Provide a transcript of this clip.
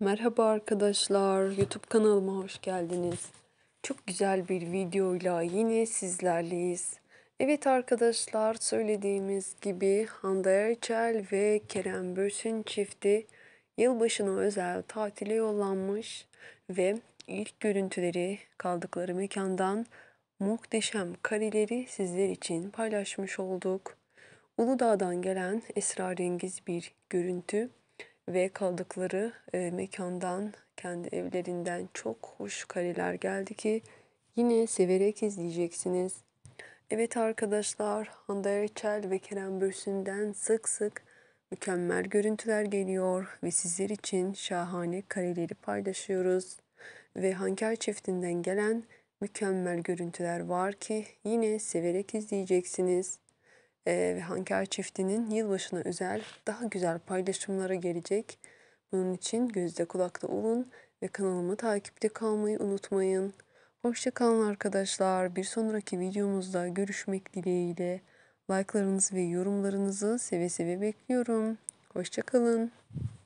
Merhaba arkadaşlar, YouTube kanalıma hoş geldiniz. Çok güzel bir videoyla yine sizlerleyiz. Evet arkadaşlar, söylediğimiz gibi Hande Erçel ve Kerem Bürsin çifti yılbaşına özel tatile yollanmış ve ilk görüntüleri kaldıkları mekandan muhteşem kareleri sizler için paylaşmış olduk. Uludağ'dan gelen esrarengiz bir görüntü ve kaldıkları e, mekandan, kendi evlerinden çok hoş kareler geldi ki yine severek izleyeceksiniz. Evet arkadaşlar, Hande Erçel ve Kerem Bürsin'den sık sık mükemmel görüntüler geliyor ve sizler için şahane kareleri paylaşıyoruz. Ve Hanker çiftinden gelen mükemmel görüntüler var ki yine severek izleyeceksiniz. Ee, ve Hanker çiftinin yılbaşına özel daha güzel paylaşımlara gelecek. Bunun için gözde kulakta olun ve kanalımı takipte kalmayı unutmayın. Hoşçakalın arkadaşlar. Bir sonraki videomuzda görüşmek dileğiyle. Like'larınızı ve yorumlarınızı seve seve bekliyorum. Hoşçakalın.